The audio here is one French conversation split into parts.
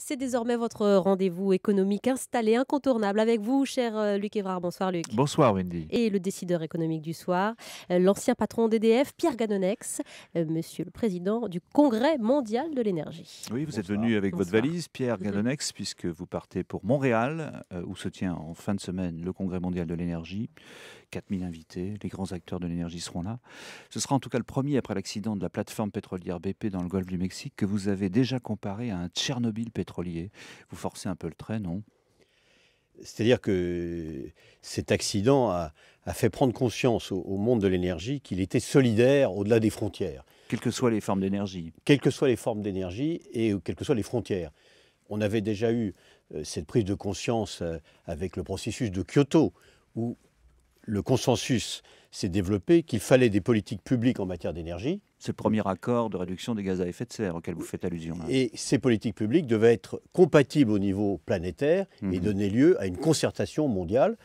C'est désormais votre rendez-vous économique installé, incontournable avec vous, cher euh, Luc Évrard. Bonsoir Luc. Bonsoir Wendy. Et le décideur économique du soir, euh, l'ancien patron d'EDF, Pierre Ganonex, euh, monsieur le président du Congrès mondial de l'énergie. Oui, vous êtes venu avec votre valise, Pierre Ganonex, puisque vous partez pour Montréal, où se tient en fin de semaine le Congrès mondial de l'énergie. 4000 invités, les grands acteurs de l'énergie seront là. Ce sera en tout cas le premier après l'accident de la plateforme pétrolière BP dans le golfe du Mexique que vous avez déjà comparé à un Tchernobyl pétrolier. Vous forcez un peu le trait, non c'est-à-dire que cet accident a, fait prendre conscience au, monde de l'énergie qu'il était solidaire au-delà des frontières. Quelles que soient les formes d'énergie. Quelles que soient les formes d'énergie et quelles que soient les frontières. On avait déjà eu euh, cette prise de conscience euh, avec le processus de Kyoto, où le consensus s'est développé qu'il fallait des politiques publiques en matière d'énergie. C'est le premier accord de réduction des gaz à effet de serre auquel vous faites allusion. Et ces politiques publiques devaient être compatibles au niveau planétaire et mhm. donner lieu à une concertation mondiale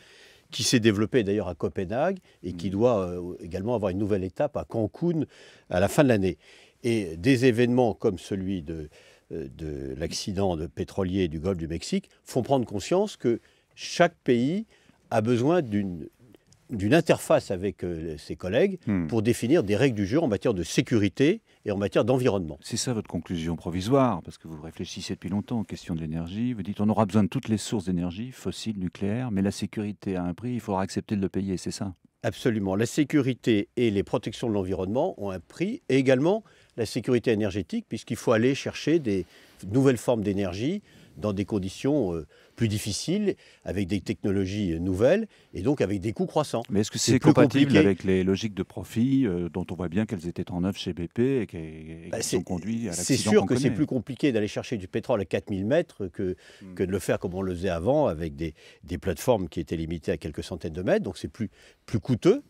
qui s'est développée d'ailleurs à Copenhague et qui mhm. doit euh, également avoir une nouvelle étape à Cancun à la fin de l'année. Et des événements comme celui de, euh, de l'accident de pétrolier du golfe du Mexique font prendre conscience que chaque pays a besoin d'une d'une interface avec euh, ses collègues hmm. pour définir des règles du jeu en matière de sécurité et en matière d'environnement. C'est ça votre conclusion provisoire, parce que vous réfléchissez depuis longtemps aux questions de l'énergie. Vous dites on aura besoin de toutes les sources d'énergie, fossiles, nucléaires, mais la sécurité a un prix, il faudra accepter de le payer, c'est ça Absolument. La sécurité et les protections de l'environnement ont un prix, et également la sécurité énergétique, puisqu'il faut aller chercher des nouvelles formes d'énergie dans des conditions euh, plus difficiles, avec des technologies euh, nouvelles et donc avec des coûts croissants. Mais est-ce que c'est compatible avec les logiques de profit euh, dont on voit bien qu'elles étaient en œuvre chez BP et qui bah sont conduites à C'est sûr que c'est plus compliqué d'aller chercher du pétrole à 4000 mètres hmm. que, de le faire comme on le faisait avant avec des, plateformes qui étaient limitées à quelques centaines de mètres, donc c'est plus, plus coûteux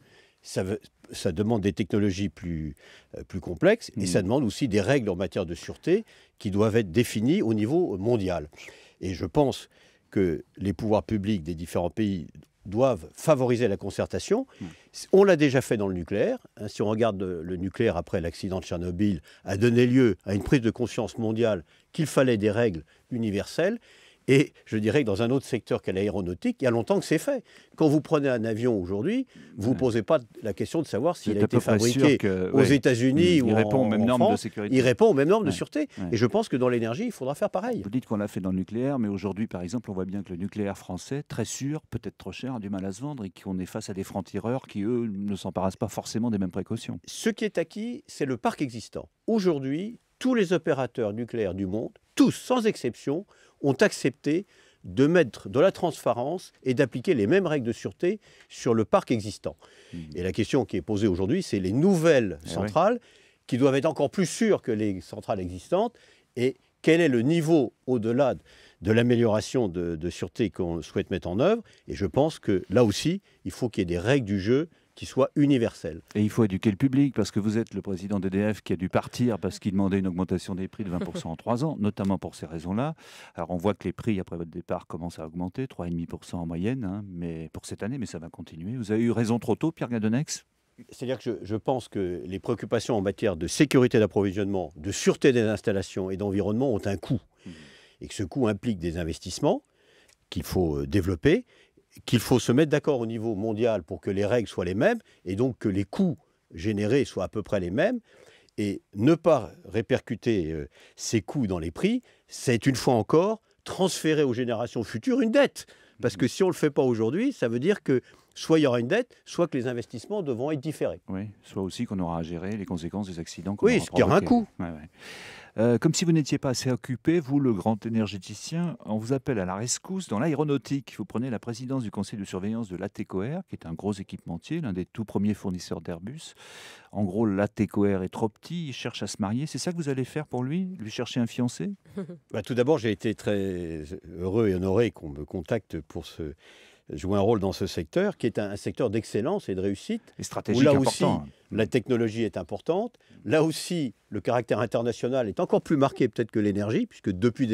ça, demande des technologies plus, euh, complexes et ça mm. demande aussi des règles en matière de sûreté qui doivent être définies au niveau mondial. Et je pense que les pouvoirs publics des différents pays doivent favoriser la concertation. Mm. On l'a déjà fait dans le nucléaire. Hein. Si on regarde le nucléaire après l'accident de Tchernobyl, a donné lieu à une prise de conscience mondiale qu'il fallait des règles universelles. Et je dirais que dans un autre secteur qu'est l'aéronautique, il y a longtemps que c'est fait. Quand vous prenez un avion aujourd'hui, vous ne posez pas la question de savoir s'il a été fabriqué aux États-Unis ou répond aux mêmes normes De sécurité. Il répond aux mêmes normes de sûreté. Et je pense que dans l'énergie, il faudra faire pareil. Vous dites qu'on l'a fait dans le nucléaire, mais aujourd'hui, par exemple, on voit bien que le nucléaire français, très sûr, peut-être trop cher, a du mal à se vendre et qu'on est face à des francs-tireurs qui, eux, ne s'emparassent pas forcément des mêmes précautions. Ce qui est acquis, c'est le parc existant. Aujourd'hui, tous les opérateurs nucléaires du monde, tous sans exception, ont accepté de mettre de la transparence et d'appliquer les mêmes règles de sûreté sur le parc existant. Hmm. Et la question qui est posée aujourd'hui, c'est les nouvelles eh centrales qui doivent être encore plus sûres que les centrales existantes et quel est le niveau au-delà de l'amélioration de, sûreté qu'on souhaite mettre en œuvre. Et je pense que là aussi, il faut qu'il y ait des règles du jeu qui soient universelles. Et il faut éduquer le public, parce que vous êtes le président d'EDF qui a dû partir parce qu'il demandait une augmentation des prix de 20% en 3 ans, notamment pour ces raisons-là. Alors on voit que les prix, après votre départ, commencent à augmenter, 3,5% en moyenne hein, mais pour cette année, mais ça va continuer. Vous avez eu raison trop tôt, Pierre Gadonex c'est-à-dire que je, je, pense que les préoccupations en matière de sécurité d'approvisionnement, de sûreté des installations et d'environnement ont un coût. Mmh et que ce coût implique des investissements qu'il faut euh, développer, qu'il faut se mettre d'accord au niveau mondial pour que les règles soient les mêmes et donc que les coûts générés soient à peu près les mêmes. Et ne pas répercuter euh, ces coûts dans les prix, c'est une fois encore transférer aux générations futures une dette. Parce que si on ne le fait pas aujourd'hui, ça veut dire que soit il y aura une dette, soit que les investissements devront être différés. Oui, soit aussi qu'on aura à gérer les conséquences des accidents. Oui, ce qui aura un coût. Euh, comme si vous n'étiez pas assez occupé, vous, le grand énergéticien, on vous appelle à la rescousse dans l'aéronautique. Vous prenez la présidence du conseil de surveillance de l'ATECOR, qui est un gros équipementier, l'un des tout premiers fournisseurs d'Airbus. En gros, l'ATECOR est trop petit, il cherche à se marier. C'est ça que vous allez faire pour lui Lui chercher un fiancé bah, Tout d'abord, j'ai été très heureux et honoré qu'on me contacte pour ce Joue un rôle dans ce secteur, qui est un, secteur d'excellence et de réussite. où là aussi, hein. la technologie est importante. Là aussi, le caractère international est encore plus marqué peut-être que l'énergie, puisque depuis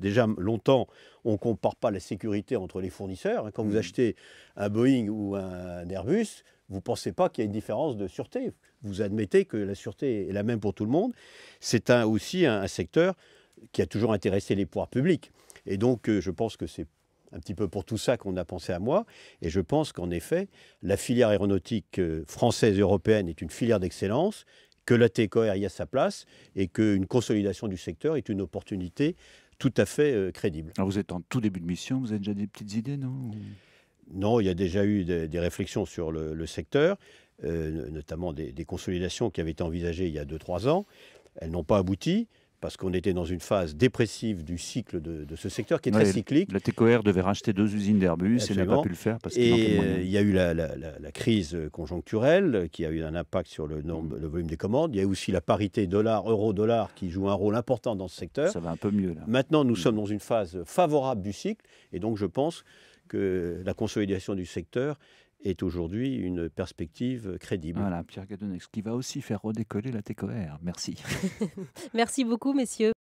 déjà longtemps, on ne compare pas la sécurité entre les fournisseurs. Quand vous hmm. achetez un Boeing ou un Airbus, vous ne pensez pas qu'il y a une différence de sûreté. Vous admettez que la sûreté est la même pour tout le monde. C'est un, aussi un secteur qui a toujours intéressé les pouvoirs publics. Et donc, euh, je pense que c'est un petit peu pour tout ça qu'on a pensé à moi. Et je pense qu'en effet, la filière aéronautique euh, française et européenne est une filière d'excellence, que la TECOR y a sa place et qu'une consolidation du secteur est une opportunité tout à fait euh, crédible. Alors vous êtes en tout début de mission, vous avez déjà des petites idées, non Non, il y a déjà eu des, réflexions sur le, secteur, euh, notamment des, des consolidations qui avaient été envisagées il y a 2-3 ans. Elles n'ont pas abouti parce qu'on était dans une phase dépressive du cycle de, ce secteur qui est très cyclique. La TCOR devait racheter deux usines d'Airbus et n'a pas pu le faire parce qu'il Et euh, il y a eu la, crise conjoncturelle qui a eu un impact sur le, nombre, le volume des commandes. Il y a aussi la parité dollar-euro-dollar qui joue un rôle important dans ce secteur. Ça va un peu mieux Maintenant, nous mm. sommes dans une phase favorable du cycle et donc je pense que la consolidation du secteur est aujourd'hui une perspective crédible. Voilà, Pierre Gadonex, qui va aussi faire redécoller la TCOR. Merci. Merci beaucoup, messieurs.